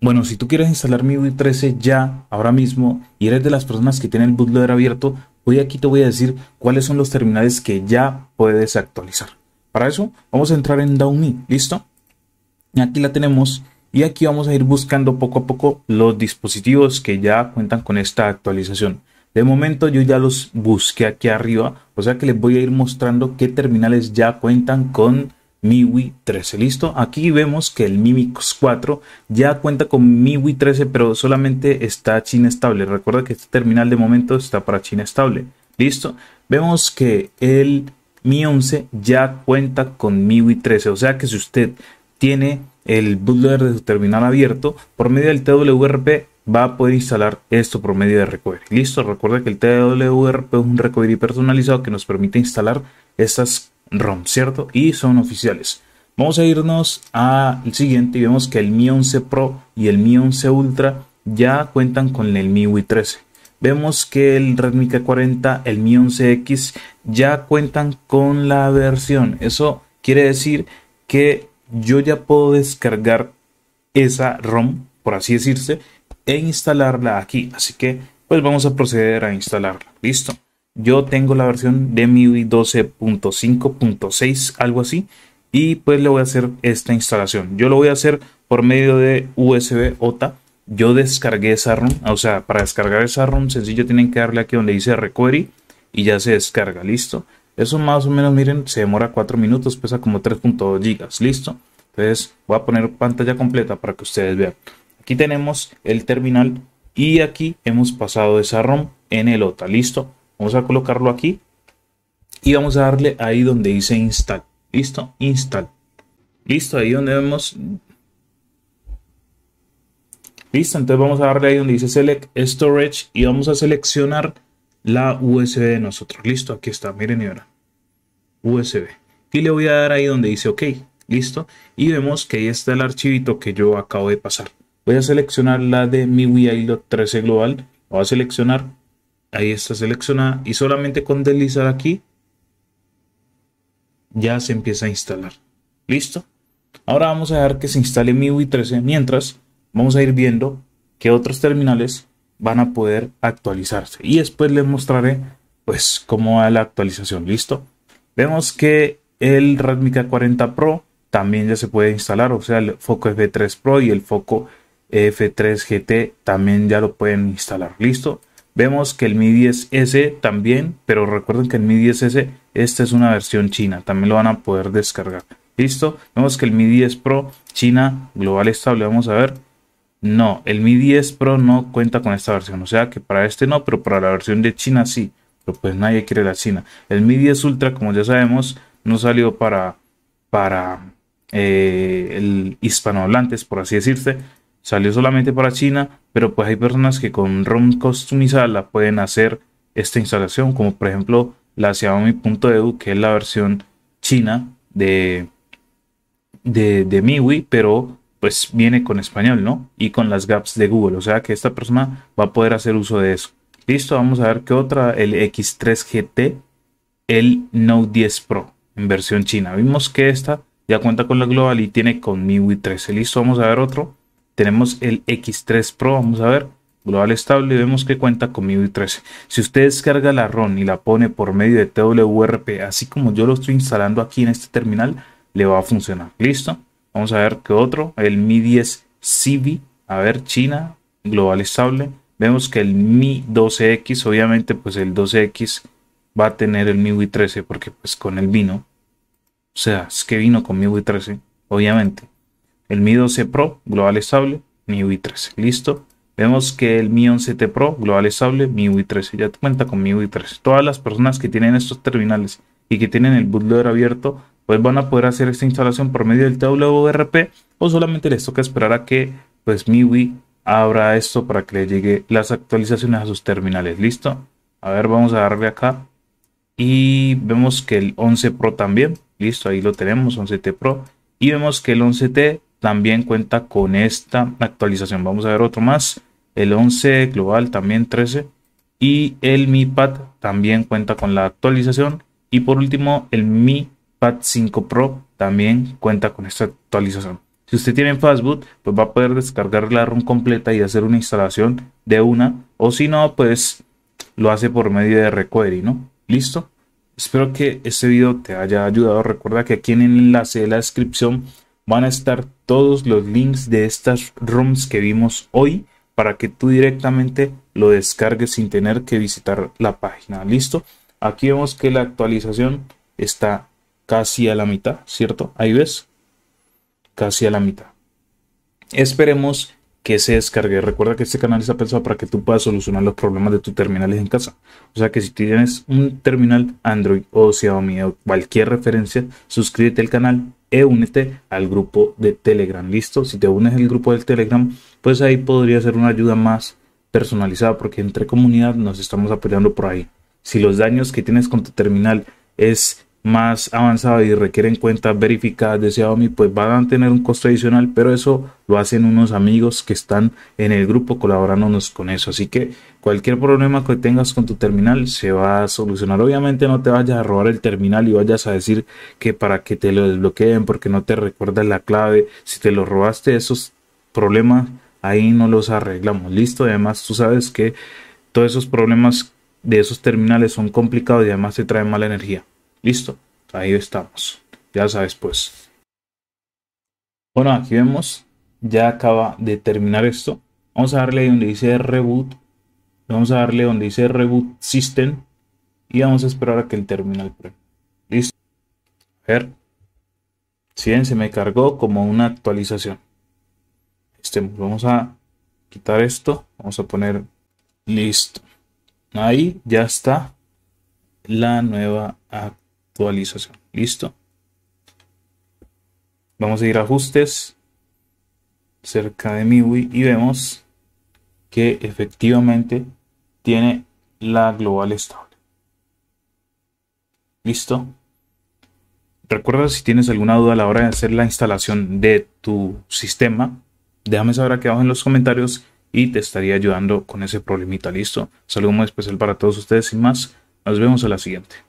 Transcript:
Bueno, si tú quieres instalar mi UI 13 ya, ahora mismo, y eres de las personas que tienen el bootloader abierto, hoy aquí te voy a decir cuáles son los terminales que ya puedes actualizar. Para eso, vamos a entrar en Downy, ¿listo? Aquí la tenemos y aquí vamos a ir buscando poco a poco los dispositivos que ya cuentan con esta actualización. De momento yo ya los busqué aquí arriba, o sea que les voy a ir mostrando qué terminales ya cuentan con MIUI 13. ¿Listo? Aquí vemos que el Mimix 4 ya cuenta con MIUI 13, pero solamente está China estable. Recuerda que este terminal de momento está para China estable. ¿Listo? Vemos que el Mi 11 ya cuenta con MIUI 13. O sea que si usted tiene el bootloader de su terminal abierto, por medio del TWRP va a poder instalar esto por medio de Recovery. Listo, recuerda que el TWRP es un recovery personalizado que nos permite instalar estas ROM, ¿cierto? Y son oficiales. Vamos a irnos al siguiente y vemos que el Mi 11 Pro y el Mi 11 Ultra ya cuentan con el MIUI 13. Vemos que el Redmi K40, el Mi 11X ya cuentan con la versión. Eso quiere decir que yo ya puedo descargar esa ROM, por así decirse, e instalarla aquí. Así que pues vamos a proceder a instalarla. Listo. Yo tengo la versión de MIUI 12.5.6, algo así, y pues le voy a hacer esta instalación. Yo lo voy a hacer por medio de USB OTA. Yo descargué esa ROM, o sea, para descargar esa ROM sencillo tienen que darle aquí donde dice Recovery y ya se descarga, listo. Eso más o menos, miren, se demora 4 minutos, pesa como 3.2 GB, listo. Entonces voy a poner pantalla completa para que ustedes vean. Aquí tenemos el terminal y aquí hemos pasado esa ROM en el OTA, listo. Vamos a colocarlo aquí y vamos a darle ahí donde dice install. Listo, install. Listo, ahí donde vemos. Listo, entonces vamos a darle ahí donde dice select storage y vamos a seleccionar la USB de nosotros. Listo, aquí está, miren y ahora. USB. Y le voy a dar ahí donde dice OK. Listo. Y vemos que ahí está el archivito que yo acabo de pasar. Voy a seleccionar la de mi lo 13 Global. Voy a seleccionar ahí está seleccionada y solamente con deslizar aquí ya se empieza a instalar. ¿Listo? Ahora vamos a dejar que se instale MIUI 13 mientras vamos a ir viendo que otros terminales van a poder actualizarse y después les mostraré pues cómo va la actualización. ¿Listo? Vemos que el Redmi 40 Pro también ya se puede instalar, o sea, el foco F3 Pro y el foco F3 GT también ya lo pueden instalar. ¿Listo? Vemos que el Mi 10S también, pero recuerden que el Mi 10S, esta es una versión china, también lo van a poder descargar. ¿Listo? Vemos que el Mi 10 Pro China Global Estable, vamos a ver. No, el Mi 10 Pro no cuenta con esta versión, o sea que para este no, pero para la versión de China sí. Pero pues nadie quiere la China. El Mi 10 Ultra, como ya sabemos, no salió para, para eh, el hispanohablantes, por así decirse, salió solamente para China, pero pues hay personas que con ROM customizada pueden hacer esta instalación, como por ejemplo la Xiaomi.edu, que es la versión china de, de, de MIUI, pero pues viene con español, ¿no? Y con las gaps de Google, o sea que esta persona va a poder hacer uso de eso. Listo, vamos a ver qué otra, el X3 GT, el Note 10 Pro en versión china. Vimos que esta ya cuenta con la global y tiene con MIUI 13. Listo, vamos a ver otro. Tenemos el X3 Pro, vamos a ver, global estable vemos que cuenta con MIUI 13. Si usted descarga la ROM y la pone por medio de TWRP, así como yo lo estoy instalando aquí en este terminal, le va a funcionar. ¿Listo? Vamos a ver qué otro, el Mi 10 CB, a ver, China, global estable. Vemos que el Mi 12X, obviamente pues el 12X va a tener el MIUI 13 porque pues con el vino. O sea, es que vino con MIUI 13, obviamente el Mi 12 Pro global estable, Mi 13. Listo. Vemos que el Mi 11T Pro global estable, Mi UI 13. Ya cuenta con MIUI UI 13. Todas las personas que tienen estos terminales y que tienen el bootloader abierto, pues van a poder hacer esta instalación por medio del TWRP. o solamente les toca esperar a que pues MIUI abra esto para que le llegue las actualizaciones a sus terminales. ¿Listo? A ver, vamos a darle acá. Y vemos que el 11 Pro también. Listo, ahí lo tenemos, 11T Pro. Y vemos que el 11T también cuenta con esta actualización. Vamos a ver otro más. El 11 global también 13. Y el Mi Pad también cuenta con la actualización. Y por último, el Mi Pad 5 Pro también cuenta con esta actualización. Si usted tiene Fastboot, pues va a poder descargar la ROM completa y hacer una instalación de una. O si no, pues lo hace por medio de Recovery, ¿no? Listo. Espero que este video te haya ayudado. Recuerda que aquí en el enlace de la descripción van a estar todos los links de estas rooms que vimos hoy para que tú directamente lo descargues sin tener que visitar la página. ¿Listo? Aquí vemos que la actualización está casi a la mitad, ¿cierto? Ahí ves, casi a la mitad. Esperemos que se descargue. Recuerda que este canal está pensado para que tú puedas solucionar los problemas de tus terminales en casa. O sea que si tienes un terminal Android o Xiaomi o cualquier referencia, suscríbete al canal e únete al grupo de Telegram. Listo, si te unes al grupo del Telegram, pues ahí podría ser una ayuda más personalizada porque entre comunidad nos estamos apoyando por ahí. Si los daños que tienes con tu terminal es más avanzado y requieren cuentas verificadas de Xiaomi, pues van a tener un costo adicional, pero eso lo hacen unos amigos que están en el grupo colaborándonos con eso. Así que cualquier problema que tengas con tu terminal se va a solucionar. Obviamente no te vayas a robar el terminal y vayas a decir que para que te lo desbloqueen porque no te recuerdas la clave. Si te lo robaste, esos problemas ahí no los arreglamos. Listo, además tú sabes que todos esos problemas de esos terminales son complicados y además te traen mala energía. Listo, ahí estamos. Ya sabes pues. Bueno, aquí vemos, ya acaba de terminar esto. Vamos a darle donde dice reboot. Vamos a darle donde dice reboot system. Y vamos a esperar a que el terminal pruebe. Listo. A ver. Si bien se me cargó como una actualización. Este, vamos a quitar esto. Vamos a poner listo. Ahí ya está la nueva actualización actualización. Listo. Vamos a ir a ajustes cerca de MIUI y vemos que efectivamente tiene la global estable. Listo. Recuerda si tienes alguna duda a la hora de hacer la instalación de tu sistema, déjame saber aquí abajo en los comentarios y te estaría ayudando con ese problemita. Listo. Saludo muy especial para todos ustedes y más. Nos vemos a la siguiente.